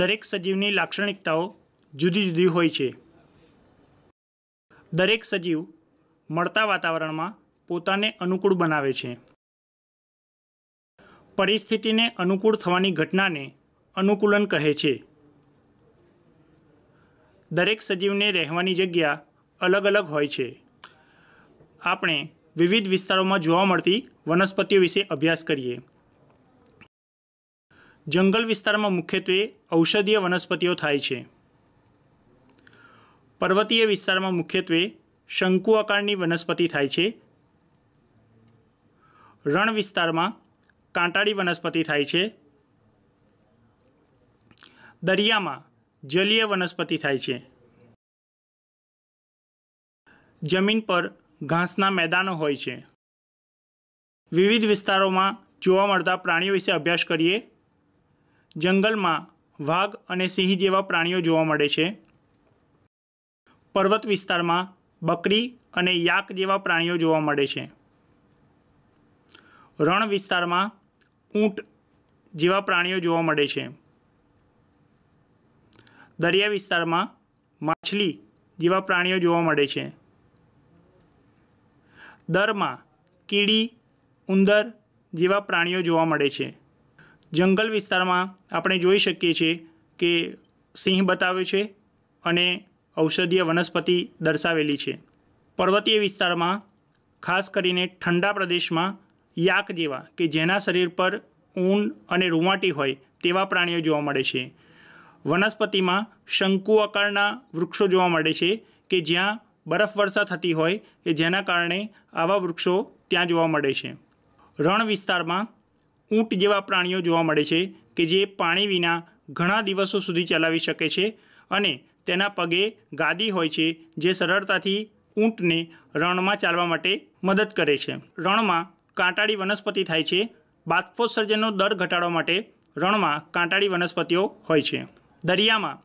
દરેક સજીવની લાક્ષણિકતાઓ જુદી જુદી હોય છે દરેક સજીવ મળતા વાતાવરણમાં પોતાને અનુકૂળ બનાવે છે પરિસ્થિતિને અનુકૂળ થવાની ઘટનાને અનુકૂલન કહે છે દરેક સજીવને રહેવાની જગ્યા અલગ અલગ હોય છે આપણે વિવિધ વિસ્તારોમાં જોવા મળતી વનસ્પતિઓ વિશે અભ્યાસ કરીએ જંગલ વિસ્તારમાં મુખ્યત્વે ઔષધીય વનસ્પતિઓ થાય છે પર્વતીય વિસ્તારમાં મુખ્યત્વે શંકુ આકારની વનસ્પતિ થાય છે રણ વિસ્તારમાં કાંટાળી વનસ્પતિ થાય છે દરિયામાં જલીય વનસ્પતિ થાય છે જમીન પર ઘાસના મેદાનો હોય છે વિવિધ વિસ્તારોમાં જોવા મળતા પ્રાણીઓ વિશે અભ્યાસ કરીએ જંગલમાં વાઘ અને સિંહ જેવા પ્રાણીઓ જોવા મળે છે પર્વત વિસ્તારમાં બકરી અને યાક જેવા પ્રાણીઓ જોવા મળે છે રણ વિસ્તારમાં ઊંટ જેવા પ્રાણીઓ જોવા મળે છે દરિયા વિસ્તારમાં માછલી જેવા પ્રાણીઓ જોવા મળે છે દરમાં કીડી ઉંદર જેવા પ્રાણીઓ જોવા મળે છે જંગલ વિસ્તારમાં આપણે જોઈ શકીએ છીએ કે સિંહ બતાવે છે અને ઔષધીય વનસ્પતિ દર્શાવેલી છે પર્વતીય વિસ્તારમાં ખાસ કરીને ઠંડા પ્રદેશમાં યાક જેવા કે જેના શરીર પર ઊન અને રૂવાટી હોય તેવા પ્રાણીઓ જોવા મળે છે વનસ્પતિમાં શંકુ આકારના વૃક્ષો જોવા મળે છે કે જ્યાં બરફવર્ષા થતી હોય કે જેના કારણે આવા વૃક્ષો ત્યાં જોવા મળે છે રણ વિસ્તારમાં ઊંટ જેવા પ્રાણીઓ જોવા મળે છે કે જે પાણી વિના ઘણા દિવસો સુધી ચલાવી શકે છે અને તેના પગે ગાદી હોય છે જે સરળતાથી ઊંટને રણમાં ચાલવા માટે મદદ કરે છે રણમાં કાંટાળી વનસ્પતિ થાય છે બાષ્પોત્સર્જનનો દર ઘટાડવા માટે રણમાં કાંટાળી વનસ્પતિઓ હોય છે દરિયામાં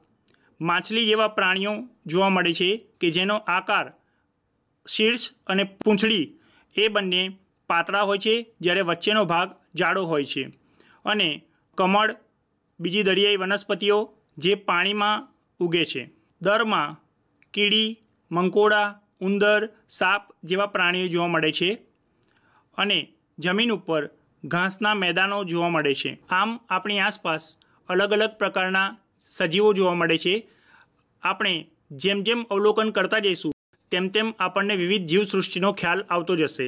માછલી જેવા પ્રાણીઓ જોવા મળે છે કે જેનો આકાર શીર્ષ અને પૂંછડી એ બંને પાતળા હોય છે જ્યારે વચ્ચેનો ભાગ જાડો હોય છે અને કમળ બીજી દરિયાઈ વનસ્પતિઓ જે પાણીમાં ઉગે છે દરમાં કીડી મંકોડા ઉંદર સાપ જેવા પ્રાણીઓ જોવા મળે છે અને જમીન ઉપર ઘાસના મેદાનો જોવા મળે છે આમ આપણી આસપાસ અલગ અલગ પ્રકારના સજીવો જોવા મળે છે આપણે જેમ જેમ અવલોકન કરતા જઈશું તેમ તેમ આપણને વિવિધ જીવસૃષ્ટિનો ખ્યાલ આવતો જશે